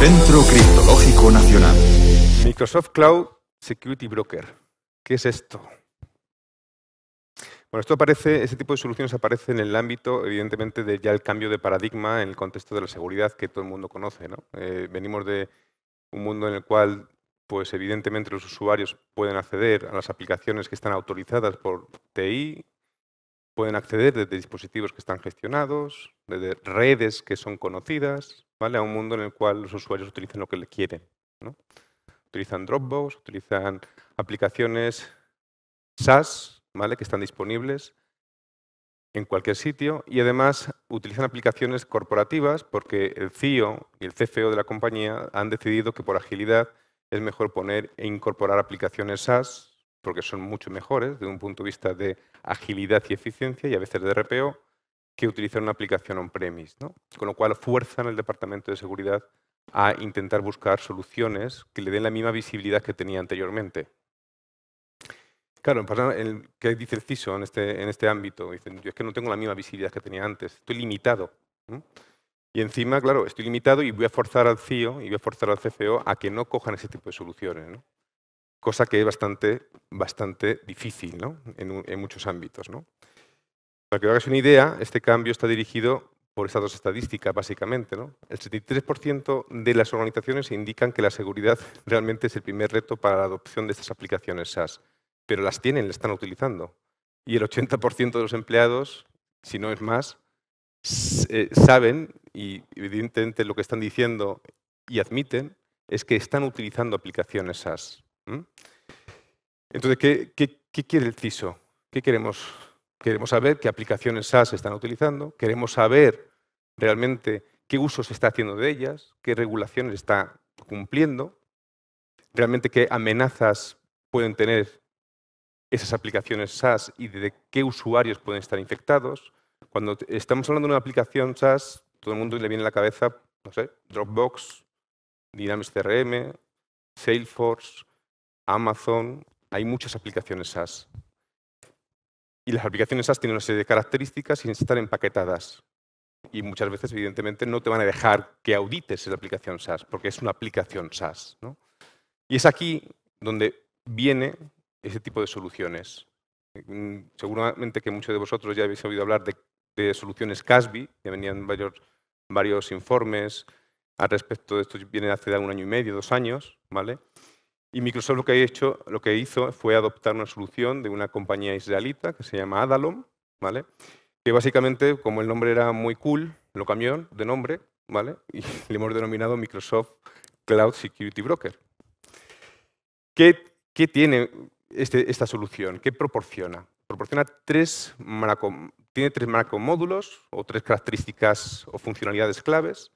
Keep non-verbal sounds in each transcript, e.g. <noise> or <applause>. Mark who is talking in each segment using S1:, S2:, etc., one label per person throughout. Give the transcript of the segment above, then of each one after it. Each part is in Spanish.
S1: Centro Criptológico Nacional. Microsoft Cloud Security Broker. ¿Qué es esto? Bueno, esto aparece, tipo de soluciones aparece en el ámbito, evidentemente, de ya el cambio de paradigma en el contexto de la seguridad que todo el mundo conoce. Eh, venimos de un mundo en el cual, pues evidentemente, los usuarios pueden acceder a las aplicaciones que están autorizadas por TI, pueden acceder desde dispositivos que están gestionados, desde redes que son conocidas, a un mundo en el cual los usuarios utilizan lo que le quieren. Utilizan Dropbox, utilizan aplicaciones SaaS, que están disponibles en cualquier sitio y además utilizan aplicaciones corporativas porque el CEO y el CFO de la compañía han decidido que por agilidad es mejor poner e incorporar aplicaciones SaaS porque son mucho mejores desde un punto de vista de agilidad y eficiencia y a veces de RPO que utilizar una aplicación on-premise, ¿no? con lo cual fuerzan al Departamento de Seguridad a intentar buscar soluciones que le den la misma visibilidad que tenía anteriormente. Claro, el, ¿qué dice el CISO en este, en este ámbito? Dicen, yo es que no tengo la misma visibilidad que tenía antes, estoy limitado. Y encima, claro, estoy limitado y voy a forzar al CIO y voy a forzar al CFO a que no cojan ese tipo de soluciones, ¿no? Cosa que es bastante, bastante difícil ¿no? en, en, muchos ámbitos, ¿no? Para que os hagáis una idea, este cambio está dirigido por estados dos estadísticas, básicamente. ¿no? El 73% de las organizaciones indican que la seguridad realmente es el primer reto para la adopción de estas aplicaciones SaaS, pero las tienen, las están utilizando. Y el 80% de los empleados, si no es más, eh, saben, y evidentemente lo que están diciendo y admiten, es que están utilizando aplicaciones SaaS. Entonces, ¿qué, qué quiere el CISO? ¿Qué queremos Queremos saber qué aplicaciones SaaS están utilizando, queremos saber realmente qué uso se está haciendo de ellas, qué regulaciones está cumpliendo, realmente qué amenazas pueden tener esas aplicaciones SaaS y de qué usuarios pueden estar infectados. Cuando estamos hablando de una aplicación SaaS, todo el mundo le viene a la cabeza, no sé, Dropbox, Dynamics CRM, Salesforce, Amazon, hay muchas aplicaciones SaaS. Y las aplicaciones SaaS tienen una serie de características y estar empaquetadas. Y muchas veces, evidentemente, no te van a dejar que audites la aplicación SaaS, porque es una aplicación SaaS. Y es aquí donde viene ese tipo de soluciones. Mm, seguramente que muchos de vosotros ya habéis oído hablar de, soluciones CASBI, ya venían varios, varios informes al respecto de esto, viene hace un año y medio, dos años, ¿vale? Y Microsoft lo que, hizo fue adoptar una solución de una compañía israelita que se llama Adalom, ¿vale? que básicamente, como el nombre era muy cool, lo cambió de nombre ¿vale? <laughs> y le hemos denominado Microsoft Cloud Security Broker. ¿Qué, tiene este, esta solución? ¿Qué proporciona? Proporciona tres marco, tiene tres macromódulos o tres características o funcionalidades claves.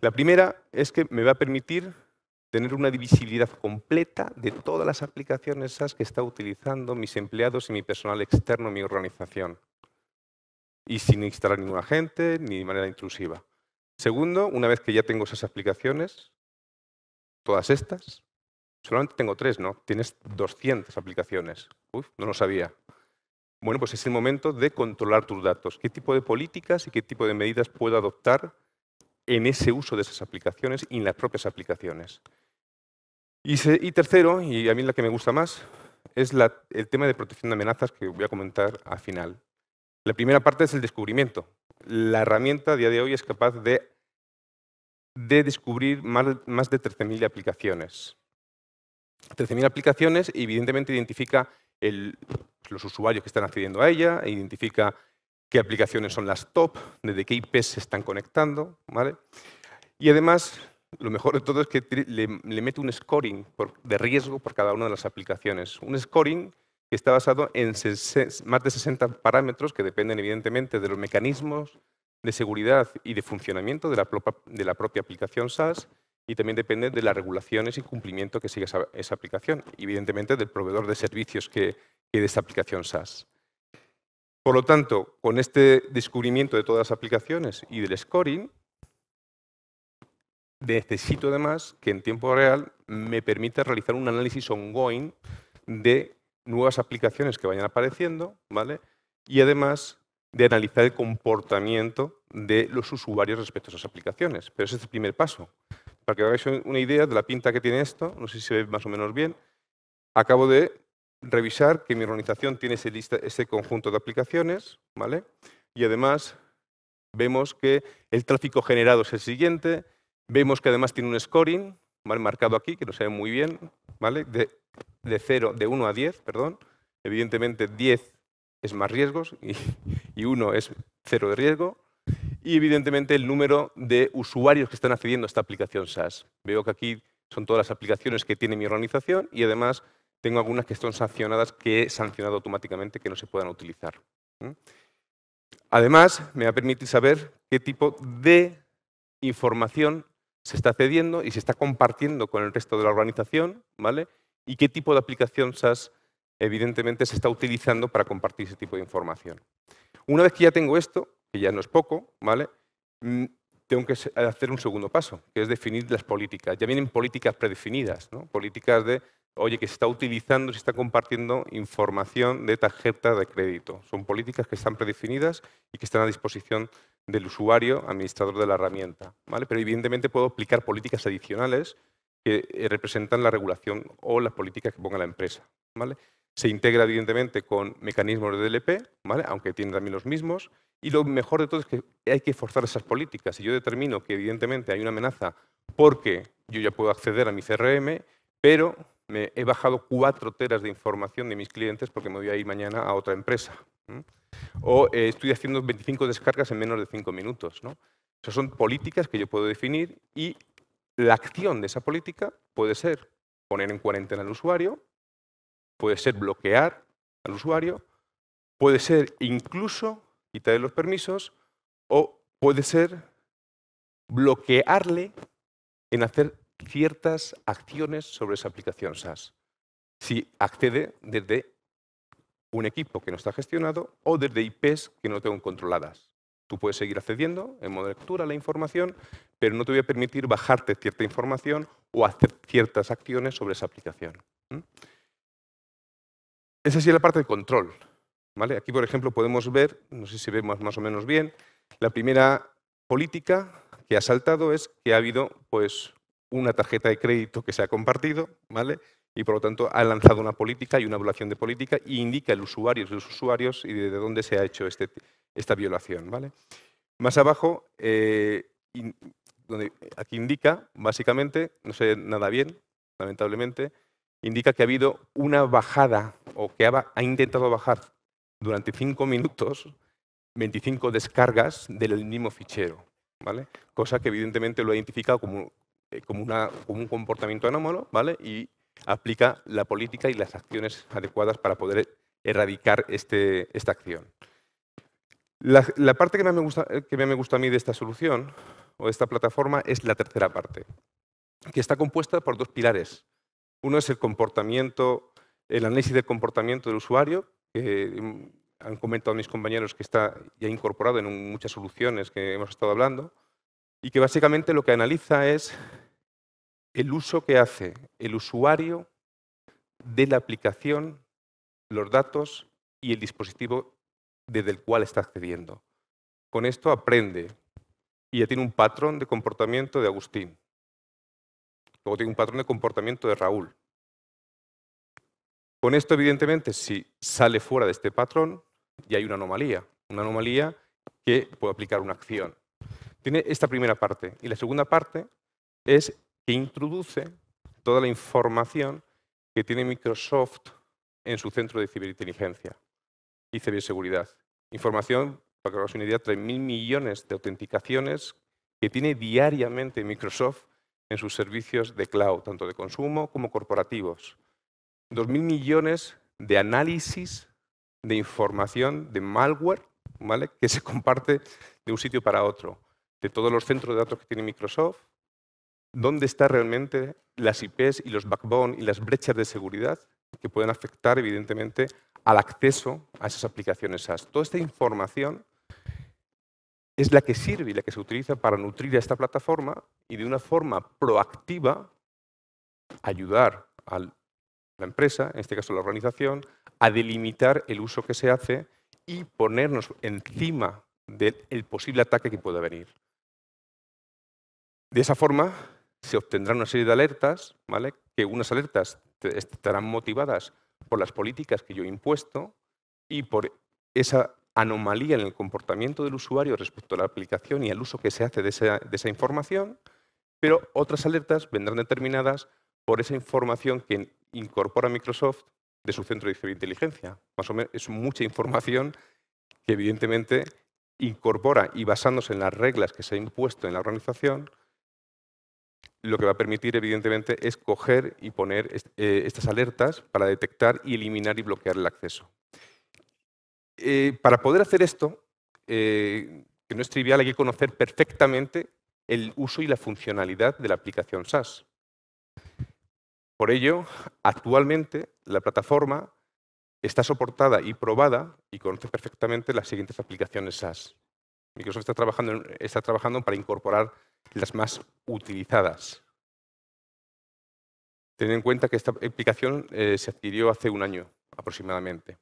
S1: La primera es que me va a permitir tener una divisibilidad completa de todas las aplicaciones esas que está utilizando mis empleados y mi personal externo, en mi organización. Y sin instalar ningún agente ni de manera intrusiva. Segundo, una vez que ya tengo esas aplicaciones, todas estas, solamente tengo tres, ¿no? Tienes 200 aplicaciones. Uf, no lo sabía. Bueno, pues es el momento de controlar tus datos. ¿Qué tipo de políticas y qué tipo de medidas puedo adoptar en ese uso de esas aplicaciones y en las propias aplicaciones. Y, tercero, y a mí la que me gusta más, es el tema de protección de amenazas que voy a comentar al final. La primera parte es el descubrimiento. La herramienta a día de hoy es capaz de, descubrir más, de 13.000 aplicaciones. 13.000 aplicaciones evidentemente identifica los usuarios que están accediendo a ella, identifica qué aplicaciones son las top, desde qué IPs se están conectando, ¿vale? Y además, lo mejor de todo es que le, mete un scoring de riesgo por cada una de las aplicaciones. Un scoring que está basado en más de 60 parámetros que dependen evidentemente de los mecanismos de seguridad y de funcionamiento de la, propia aplicación SaaS y también depende de las regulaciones y cumplimiento que sigue esa, aplicación, evidentemente del proveedor de servicios que, que de esa aplicación SaaS. Por lo tanto, con este descubrimiento de todas las aplicaciones y del scoring, necesito además que en tiempo real me permita realizar un análisis ongoing de nuevas aplicaciones que vayan apareciendo, ¿vale? Y además de analizar el comportamiento de los usuarios respecto a esas aplicaciones. Pero ese es el primer paso. Para que hagáis una idea de la pinta que tiene esto, no sé si se ve más o menos bien, acabo de revisar que mi organización tiene ese, conjunto de aplicaciones, ¿vale? Y además vemos que el tráfico generado es el siguiente, vemos que además tiene un scoring, mal marcado aquí, que no se ve muy bien, ¿vale? De, de, de 1 a 10, perdón. Evidentemente 10 es más riesgos y, y 1 es cero de riesgo. Y evidentemente el número de usuarios que están accediendo a esta aplicación SaaS. Veo que aquí son todas las aplicaciones que tiene mi organización y además tengo algunas que están sancionadas que he sancionado automáticamente que no se puedan utilizar. Además, me va a permitir saber qué tipo de información se está cediendo y se está compartiendo con el resto de la organización, ¿vale? Y qué tipo de aplicación SAS, evidentemente se está utilizando para compartir ese tipo de información. Una vez que ya tengo esto, que ya no es poco, ¿vale? Mm, tengo que hacer un segundo paso, que es definir las políticas. Ya vienen políticas predefinidas, ¿no? Políticas de oye, que se está utilizando, se está compartiendo información de tarjeta de crédito. Son políticas que están predefinidas y que están a disposición del usuario, administrador de la herramienta. ¿vale? Pero evidentemente puedo aplicar políticas adicionales que eh, representan la regulación o las políticas que ponga la empresa. ¿vale? Se integra evidentemente con mecanismos de DLP, ¿vale? aunque tienen también los mismos. Y lo mejor de todo es que hay que forzar esas políticas. Si yo determino que evidentemente hay una amenaza porque yo ya puedo acceder a mi CRM, pero me he bajado cuatro teras de información de mis clientes porque me voy a ir mañana a otra empresa. O eh, estoy haciendo 25 descargas en menos de cinco minutos. Esas son políticas que yo puedo definir y la acción de esa política puede ser poner en cuarentena al usuario, puede ser bloquear al usuario, puede ser incluso quitarle los permisos o puede ser bloquearle en hacer ciertas acciones sobre esa aplicación SaaS. Si accede desde un equipo que no está gestionado o desde IPs que no tengo controladas. Tú puedes seguir accediendo en modo de lectura a la información, pero no te voy a permitir bajarte cierta información o hacer ciertas acciones sobre esa aplicación. Esa es la parte de control. ¿vale? Aquí, por ejemplo, podemos ver, no sé si vemos más o menos bien, la primera política que ha saltado es que ha habido pues, una tarjeta de crédito que se ha compartido, ¿vale? Y por lo tanto ha lanzado una política y una violación de política y indica el usuario y los usuarios y de dónde se ha hecho este, esta violación, ¿vale? Más abajo, eh, aquí indica, básicamente, no sé nada bien, lamentablemente, indica que ha habido una bajada o que ha, ha intentado bajar durante cinco minutos 25 descargas del mismo fichero, ¿vale? Cosa que evidentemente lo ha identificado como eh, como, una, como un comportamiento anómalo, ¿vale? Y aplica la política y las acciones adecuadas para poder erradicar este, esta acción. La, parte que más, me gusta, que más me gusta a mí de esta solución o de esta plataforma es la tercera parte, que está compuesta por dos pilares. Uno es el comportamiento, el análisis del comportamiento del usuario, que mm, han comentado mis compañeros que está ya incorporado en muchas soluciones que hemos estado hablando, y que básicamente lo que analiza es el uso que hace el usuario de la aplicación, los datos y el dispositivo desde el cual está accediendo. Con esto aprende y ya tiene un patrón de comportamiento de Agustín. Luego tiene un patrón de comportamiento de Raúl. Con esto, evidentemente, si sale fuera de este patrón, ya hay una anomalía. Una anomalía que puede aplicar una acción. Tiene esta primera parte. Y la segunda parte es que introduce toda la información que tiene Microsoft en su centro de ciberinteligencia y ciberseguridad. Información, para que os una idea, 3.000 millones de autenticaciones que tiene diariamente Microsoft en sus servicios de cloud, tanto de consumo como corporativos. 2.000 millones de análisis de información de malware ¿vale? <laughs> que se comparte de un sitio para otro, de todos los centros de datos que tiene Microsoft dónde están realmente las IPs y los backbone y las brechas de seguridad que pueden afectar, evidentemente, al acceso a esas aplicaciones SaaS. Toda esta información es la que sirve y la que se utiliza para nutrir a esta plataforma y de una forma proactiva ayudar a la empresa, en este caso la organización, a delimitar el uso que se hace y ponernos encima del posible ataque que pueda venir. De esa forma, se obtendrán una serie de alertas, que unas alertas estarán motivadas por las políticas que yo he impuesto y por esa anomalía en el comportamiento del usuario respecto a la aplicación y al uso que se hace de esa, información, pero otras alertas vendrán determinadas por esa información que incorpora Microsoft de su centro de inteligencia. es mucha información que evidentemente incorpora y basándose en las reglas que se ha impuesto en la organización, lo que va a permitir, evidentemente, es coger y poner eh, estas alertas para detectar y eliminar y bloquear el acceso. Eh, para poder hacer esto, eh, que no es trivial, hay que conocer perfectamente el uso y la funcionalidad de la aplicación SaaS. Por ello, actualmente la plataforma está soportada y probada y conoce perfectamente las siguientes aplicaciones SaaS. Microsoft está trabajando para incorporar las más utilizadas. ten en cuenta que esta aplicación eh, se adquirió hace un año aproximadamente.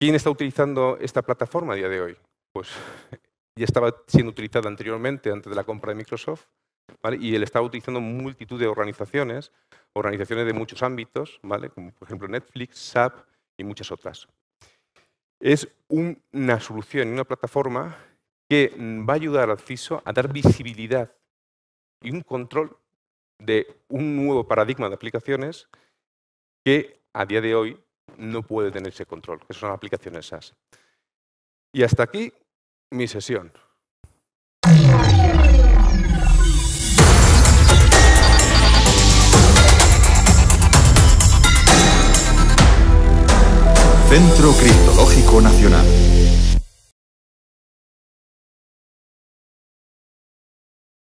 S1: ¿Quién está utilizando esta plataforma a día de hoy? Pues <laughs> ya estaba siendo utilizada anteriormente, antes de la compra de Microsoft, y él estaba utilizando multitud de organizaciones, organizaciones de muchos ámbitos, ¿vale? como por ejemplo Netflix, SAP y muchas otras. Es una solución, una plataforma que mm, va a ayudar al CISO a dar visibilidad y un control de un nuevo paradigma de aplicaciones que a día de hoy no puede tener ese control, que son aplicaciones SaaS. Y hasta aquí mi sesión. Centro Criptológico Nacional.